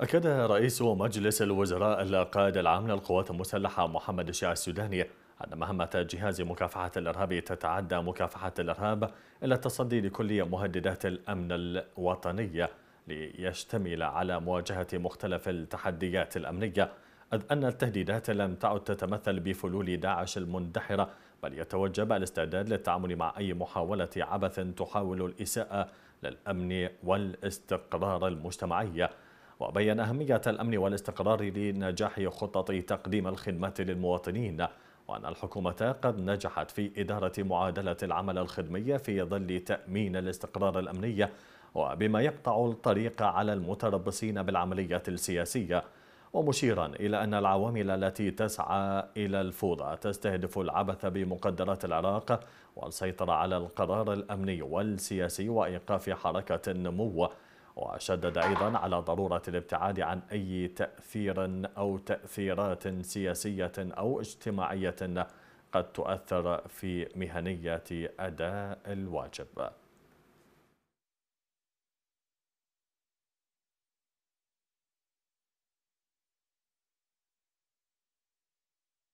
أكد رئيس مجلس الوزراء القائد العام للقوات المسلحة محمد الشيع السوداني أن مهمة جهاز مكافحة الإرهاب تتعدى مكافحة الإرهاب إلى التصدي لكل مهددات الأمن الوطني ليشتمل على مواجهة مختلف التحديات الأمنية إذ أن التهديدات لم تعد تتمثل بفلول داعش المندحرة بل يتوجب الاستعداد للتعامل مع أي محاولة عبث تحاول الإساءة للأمن والاستقرار المجتمعي وبين أهمية الأمن والاستقرار لنجاح خطط تقديم الخدمة للمواطنين وأن الحكومة قد نجحت في إدارة معادلة العمل الخدمي في ظل تأمين الاستقرار الأمني وبما يقطع الطريق على المتربصين بالعملية السياسية ومشيرا إلى أن العوامل التي تسعى إلى الفوضى تستهدف العبث بمقدرات العراق والسيطرة على القرار الأمني والسياسي وإيقاف حركة النمو وشدد أيضا على ضرورة الابتعاد عن أي تأثير أو تأثيرات سياسية أو اجتماعية قد تؤثر في مهنية أداء الواجب